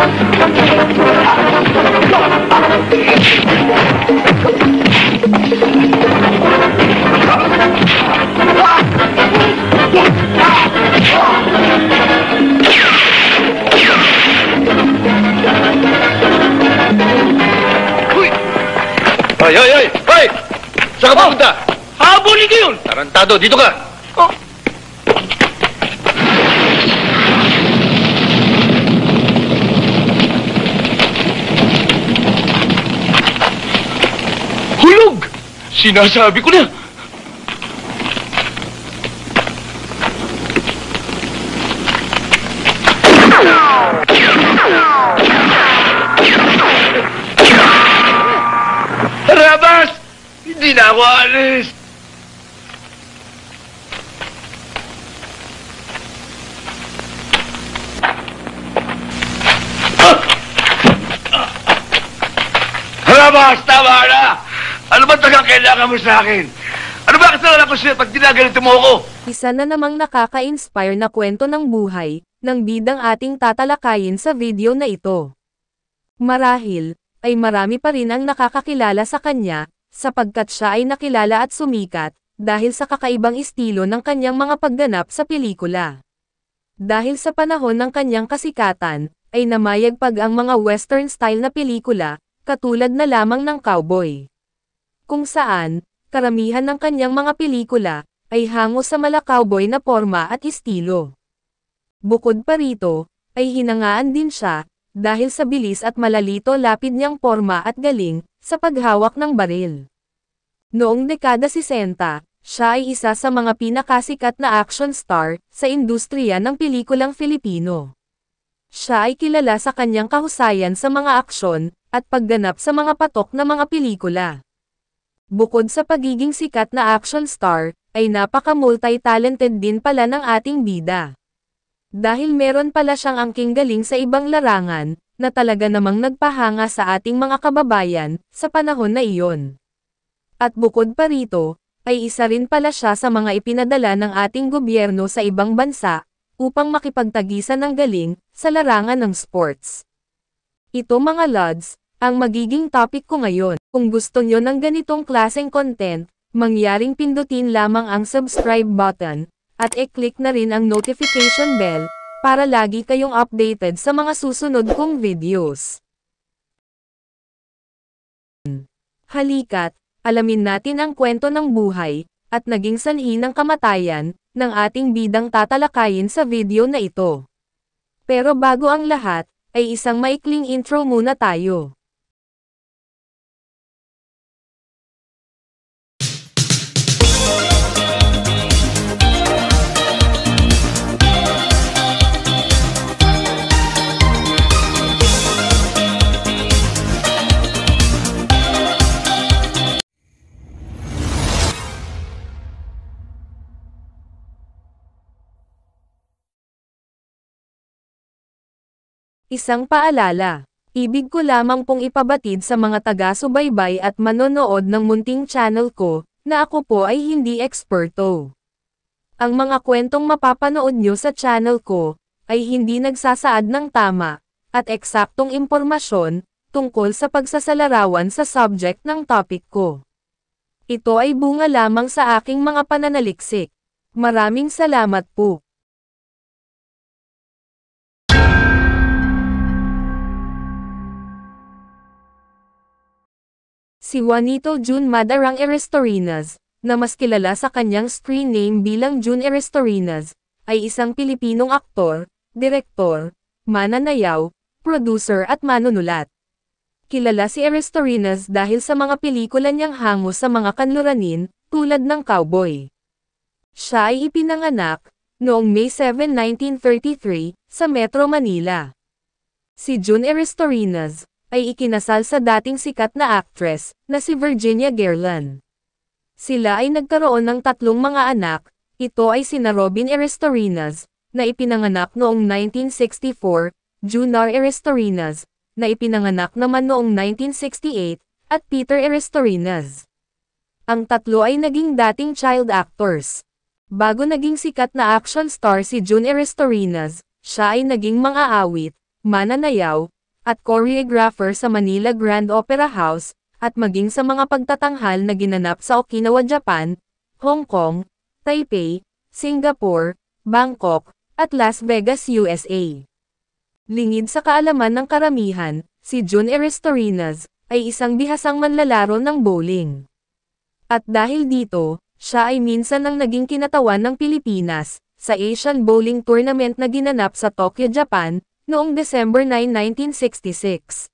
Hoy, hoy, hoy! Hoy! Saan ka oh! pumunta? Habulin ko Tarantado, dito ka! Sinasabi ko na! Rabas! Hindi na ako alis! Rabas, tama na! Ano ba tagang kailangan mo sa akin? Ano ba kasalanan ko siya pag ginaganito mo ako? Isa na namang nakaka-inspire na kwento ng buhay, ng bidang ating tatalakayin sa video na ito. Marahil, ay marami pa rin ang nakakakilala sa kanya, sapagkat siya ay nakilala at sumikat, dahil sa kakaibang estilo ng kanyang mga pagganap sa pelikula. Dahil sa panahon ng kanyang kasikatan, ay namayagpag ang mga western-style na pelikula, katulad na lamang ng cowboy kung saan, karamihan ng kanyang mga pelikula, ay hango sa malakawboy na forma at estilo. Bukod pa rito, ay hinangaan din siya, dahil sa bilis at malalito lapid niyang forma at galing, sa paghawak ng baril. Noong dekada 60, siya ay isa sa mga pinakasikat na action star sa industriya ng pelikulang Filipino. Siya ay kilala sa kanyang kahusayan sa mga aksyon at pagganap sa mga patok na mga pelikula. Bukod sa pagiging sikat na action star, ay napaka-multi-talented din pala ng ating bida. Dahil meron pala siyang angking galing sa ibang larangan, na talaga namang nagpahanga sa ating mga kababayan, sa panahon na iyon. At bukod pa rito, ay isa rin pala siya sa mga ipinadala ng ating gobyerno sa ibang bansa, upang makipagtagisan ng galing, sa larangan ng sports. Ito mga lods, ang magiging topic ko ngayon. Kung gusto nyo ng ganitong klaseng content, mangyaring pindutin lamang ang subscribe button, at e-click na rin ang notification bell, para lagi kayong updated sa mga susunod kong videos. Halikat, alamin natin ang kwento ng buhay, at naging sanhi ng kamatayan, ng ating bidang tatalakayin sa video na ito. Pero bago ang lahat, ay isang maikling intro muna tayo. Isang paalala. Ibig ko lamang pong ipabatid sa mga taga-subaybay at manonood ng munting channel ko, na ako po ay hindi eksperto. Ang mga kwentong mapapanood nyo sa channel ko, ay hindi nagsasaad ng tama, at eksaktong impormasyon, tungkol sa pagsasalarawan sa subject ng topic ko. Ito ay bunga lamang sa aking mga pananaliksik. Maraming salamat po. Si Juanito June Madarang Erestorinas, na mas kilala sa kanyang screen name bilang June Erestorinas, ay isang Pilipinong aktor, direktor, mananayaw, producer at manunulat. Kilala si Erestorinas dahil sa mga pelikula niyang hango sa mga kanluranin, tulad ng cowboy. Siya ay ipinanganak, noong May 7, 1933, sa Metro Manila. Si June Erestorinas, ay ikinasal sa dating sikat na actress, na si Virginia Gerland. Sila ay nagkaroon ng tatlong mga anak, ito ay sina Robin Erestorinas, na ipinanganak noong 1964, Junar Erestorinas, na ipinanganak naman noong 1968, at Peter Erestorinas. Ang tatlo ay naging dating child actors. Bago naging sikat na action star si June Erestorinas, siya ay naging mga awit, mananayaw, at choreographer sa Manila Grand Opera House, at maging sa mga pagtatanghal na ginanap sa Okinawa, Japan, Hong Kong, Taipei, Singapore, Bangkok, at Las Vegas, USA. Lingid sa kaalaman ng karamihan, si June Erestorinas ay isang bihasang manlalaro ng bowling. At dahil dito, siya ay minsan ang naging kinatawan ng Pilipinas sa Asian Bowling Tournament na ginanap sa Tokyo, Japan, noong December 9, 1966.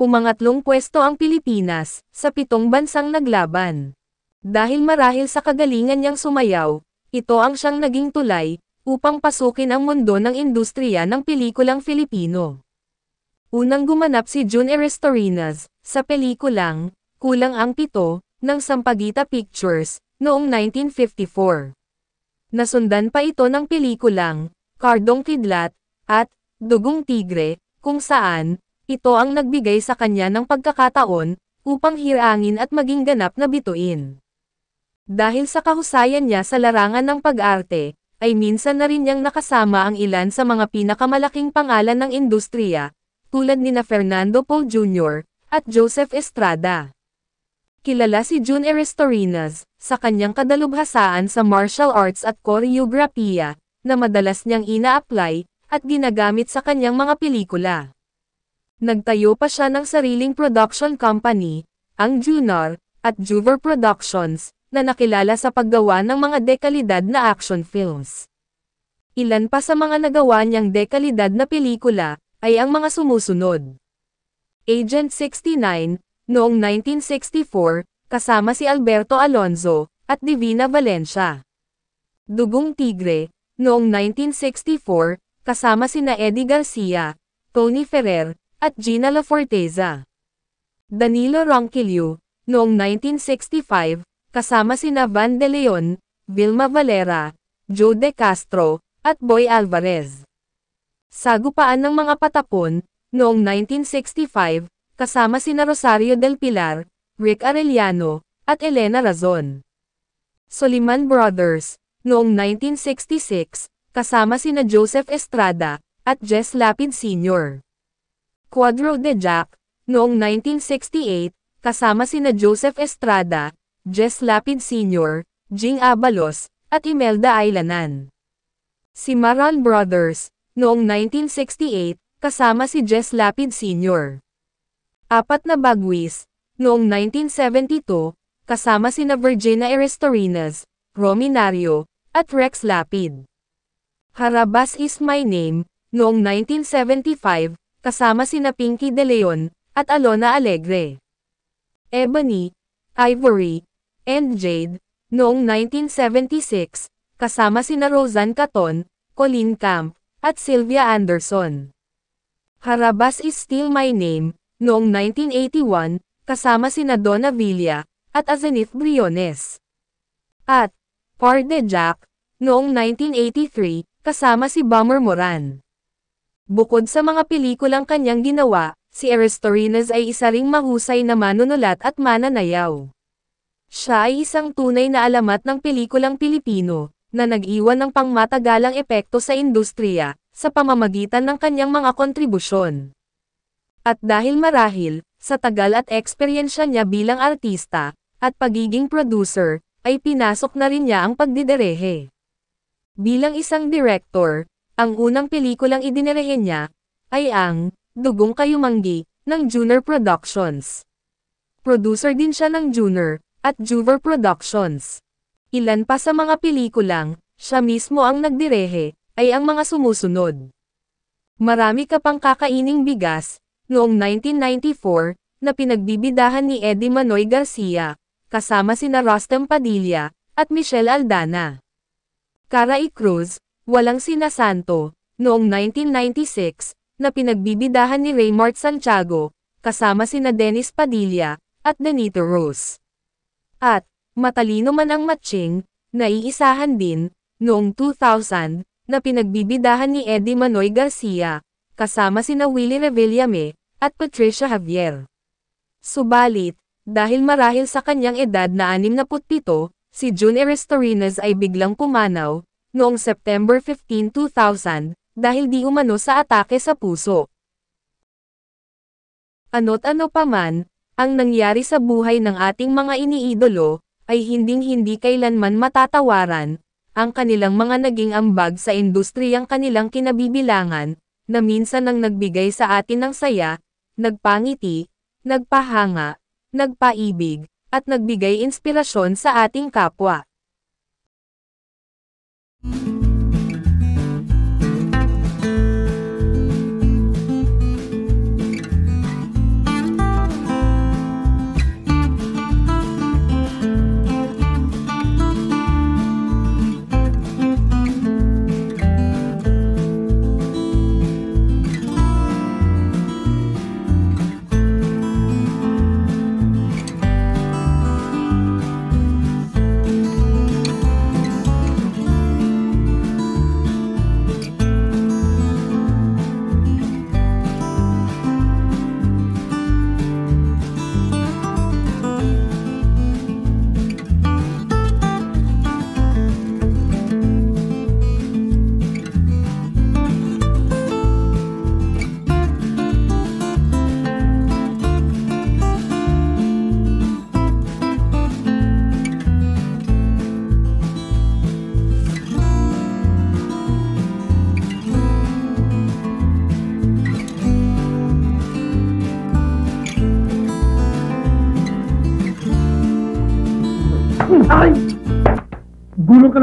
Pumangatlong pwesto ang Pilipinas, sa pitong bansang naglaban. Dahil marahil sa kagalingan niyang sumayaw, ito ang siyang naging tulay, upang pasukin ang mundo ng industriya ng pelikulang Filipino. Unang gumanap si June Erastorinas, sa pelikulang, Kulang ang Pito, ng Sampagita Pictures, noong 1954. Nasundan pa ito ng pelikulang, Kardong Kidlat, at Dugong Tigre, kung saan, ito ang nagbigay sa kanya ng pagkakataon upang hirangin at maging ganap na bituin. Dahil sa kahusayan niya sa larangan ng pag-arte, ay minsan na rin niyang nakasama ang ilan sa mga pinakamalaking pangalan ng industriya, tulad nina Fernando Poe Jr. at Joseph Estrada. Kilala si June Erestorinas sa kanyang kadalubhasaan sa martial arts at choreographiya na madalas niyang ina-apply at ginagamit sa kanyang mga pelikula. Nagtayo pa siya ng sariling production company, ang Junor, at Juver Productions, na nakilala sa paggawa ng mga dekalidad na action films. Ilan pa sa mga nagawa niyang dekalidad na pelikula, ay ang mga sumusunod. Agent 69, noong 1964, kasama si Alberto Alonzo, at Divina Valencia. Dugong Tigre, noong 1964, kasama sina Eddie Garcia, Tony Ferrer, at Gina Laforteza. Danilo Ronquillo, noong 1965, kasama sina Van de Leon, Vilma Valera, Joe De Castro, at Boy Alvarez. Sagupaan ng mga patapon, noong 1965, kasama sina Rosario del Pilar, Rick Arellano, at Elena Razon. Soliman Brothers, noong 1966, kasama sina Joseph Estrada, at Jess Lapid Sr. Cuadro de Jack, noong 1968, kasama sina Joseph Estrada, Jess Lapid Sr., Jing Abalos, at Imelda Ailanan. Si Maral Brothers, noong 1968, kasama si Jess Lapid Sr. Apat na bagwis, noong 1972, kasama sina Virginia Erestorinas, Rominario, at Rex Lapid. Carabas is my name, noong 1975, kasama sina Pinky De Leon, at Alona Alegre. Ebony, Ivory, and Jade, noong 1976, kasama sina Roseanne Caton, Colleen Camp, at Sylvia Anderson. Harabas is still my name, noong 1981, kasama sina Donna Villa, at Azanith Briones. At, Pardejack, noong 1983, kasama si Bomber Moran. Bukod sa mga pelikulang kanyang ginawa, si Aristorinas ay isa ring mahusay na manunulat at mananayaw. Siya ay isang tunay na alamat ng pelikulang Pilipino, na nag-iwan ng pangmatagalang epekto sa industriya, sa pamamagitan ng kanyang mga kontribusyon. At dahil marahil, sa tagal at eksperyensya niya bilang artista, at pagiging producer, ay pinasok na rin niya ang pagdiderehe. Bilang isang director, ang unang pelikulang idinirahin niya ay ang Dugong Kayumanggi ng Junior Productions. Producer din siya ng Junior at Juver Productions. Ilan pa sa mga pelikulang siya mismo ang nagdirehe ay ang mga sumusunod. Marami ka pang kakaining bigas noong 1994 na pinagbibidahan ni Eddie Manoy Garcia kasama sina Rostam Padilla at Michelle Aldana. Caray Cruz, walang sinasanto, noong 1996, na pinagbibidahan ni Raymart Santiago, kasama sina Dennis Padilla, at Danito Rose. At, matalino man ang matching, naiisahan din, noong 2000, na pinagbibidahan ni Eddie Manoy Garcia, kasama sina Willie Revillame, at Patricia Javier. Subalit, dahil marahil sa kanyang edad na 67, si June Erastorinas ay biglang pumanaw, noong September 15, 2000, dahil di umano sa atake sa puso. Ano't ano pa man, ang nangyari sa buhay ng ating mga iniidolo, ay hinding-hindi kailanman matatawaran, ang kanilang mga naging ambag sa industriyang kanilang kinabibilangan, na minsan ang nagbigay sa atin ng saya, nagpangiti, nagpahanga, nagpaibig, at nagbigay inspirasyon sa ating kapwa.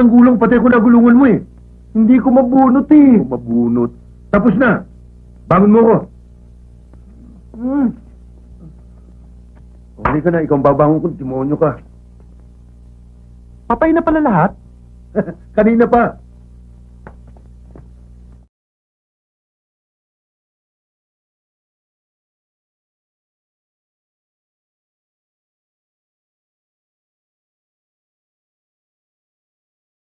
ng gulong, pati ako nagulungan mo eh. Hindi ko mabunot eh. Kung mabunot. Tapos na. Bangon mo ko. Hmm. Huli ka na, ikaw ang babangon ko, demonyo ka. Patay na pala lahat? Kanina pa.